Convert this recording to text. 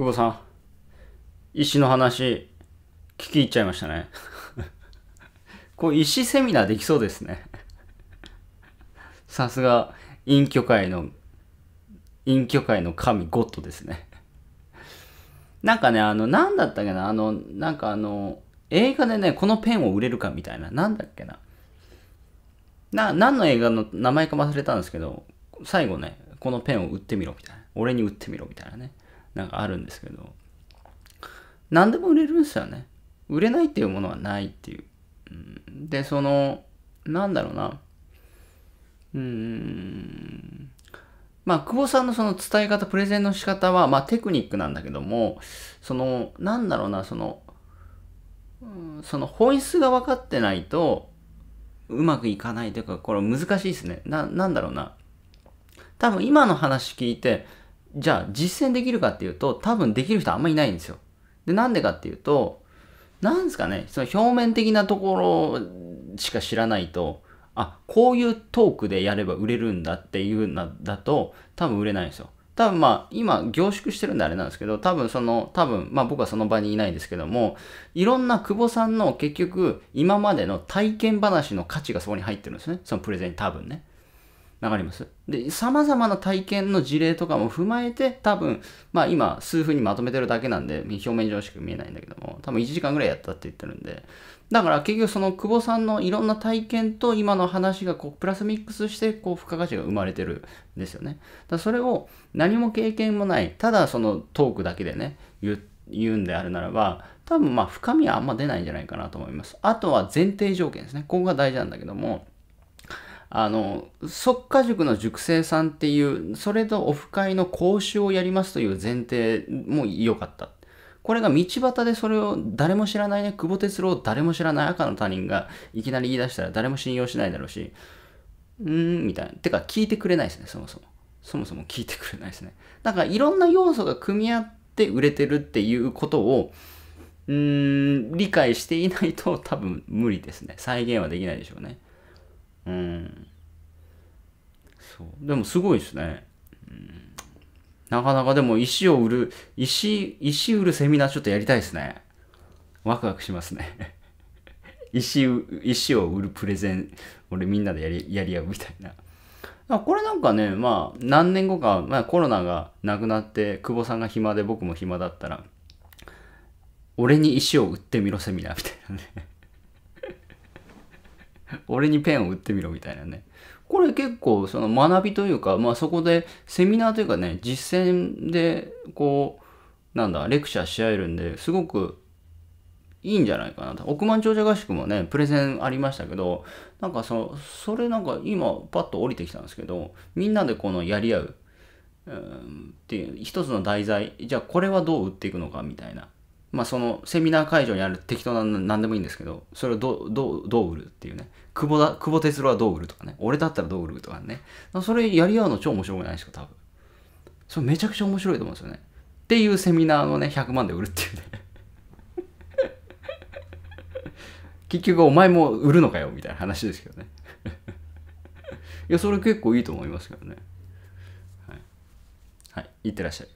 久保さん、石の話、聞き入っちゃいましたね。こう、石セミナーできそうですね。さすが、隠居会の、隠居会の神、ゴッドですね。なんかね、あの、なんだったっけな、あの、なんかあの、映画でね、このペンを売れるかみたいな、なんだっけな。な、何の映画の名前か忘れたんですけど、最後ね、このペンを売ってみろみたいな。俺に売ってみろみたいなね。なんかあるんですけど、何でも売れるんですよね。売れないっていうものはないっていう。で、その、なんだろうな。うーん。まあ、久保さんのその伝え方、プレゼンの仕方は、まあ、テクニックなんだけども、その、なんだろうな、その、その本質が分かってないと、うまくいかないというか、これ難しいですね。な、なんだろうな。多分今の話聞いて、じゃあ実践できるかっていうと、多分できる人あんまいないんですよ。で、なんでかっていうと、なんですかね、その表面的なところしか知らないと、あ、こういうトークでやれば売れるんだっていうのだと、多分売れないんですよ。多分まあ、今凝縮してるんであれなんですけど、多分その、多分まあ僕はその場にいないですけども、いろんな久保さんの結局今までの体験話の価値がそこに入ってるんですね。そのプレゼンに多分ね。わかりますで、様々な体験の事例とかも踏まえて、多分、まあ今、数分にまとめてるだけなんで、表面上しか見えないんだけども、多分1時間ぐらいやったって言ってるんで、だから結局その久保さんのいろんな体験と今の話がこうプラスミックスしてこう付加価値が生まれてるんですよね。だそれを何も経験もない、ただそのトークだけでね、言うんであるならば、多分まあ深みはあんま出ないんじゃないかなと思います。あとは前提条件ですね。ここが大事なんだけども、あの、即家塾の塾生さんっていう、それとオフ会の講習をやりますという前提も良かった。これが道端でそれを誰も知らないね、久保哲郎誰も知らない赤の他人がいきなり言い出したら誰も信用しないだろうし、うーん、みたいな。てか聞いてくれないですね、そもそも。そもそも聞いてくれないですね。だからいろんな要素が組み合って売れてるっていうことを、うーん、理解していないと多分無理ですね。再現はできないでしょうね。うん。そうでもすごいですね、うん、なかなかでも石を売る石石売るセミナーちょっとやりたいですねワクワクしますね 石石を売るプレゼン俺みんなでやりやり合うみたいなこれなんかねまあ何年後か、まあ、コロナがなくなって久保さんが暇で僕も暇だったら俺に石を売ってみろセミナーみたいなね 俺にペンを売ってみろみたいなねこれ結構その学びというか、まあ、そこでセミナーというかね実践でこうなんだレクチャーし合えるんですごくいいんじゃないかなと億万長者合宿もねプレゼンありましたけどなんかその、それなんか今パッと降りてきたんですけどみんなでこのやり合ううんっていう一つの題材じゃあこれはどう打っていくのかみたいなまあ、そのセミナー会場にある適当な何でもいいんですけど、それをどどどう売るっていうね。久保だ久保哲郎はどう売るとかね。俺だったらどう売るとかね。それやり合うの超面白くないですか、多分。それめちゃくちゃ面白いと思うんですよね。っていうセミナーのね、100万で売るっていうね。結局お前も売るのかよみたいな話ですけどね。いや、それ結構いいと思いますけどね。はい。はい、いってらっしゃい。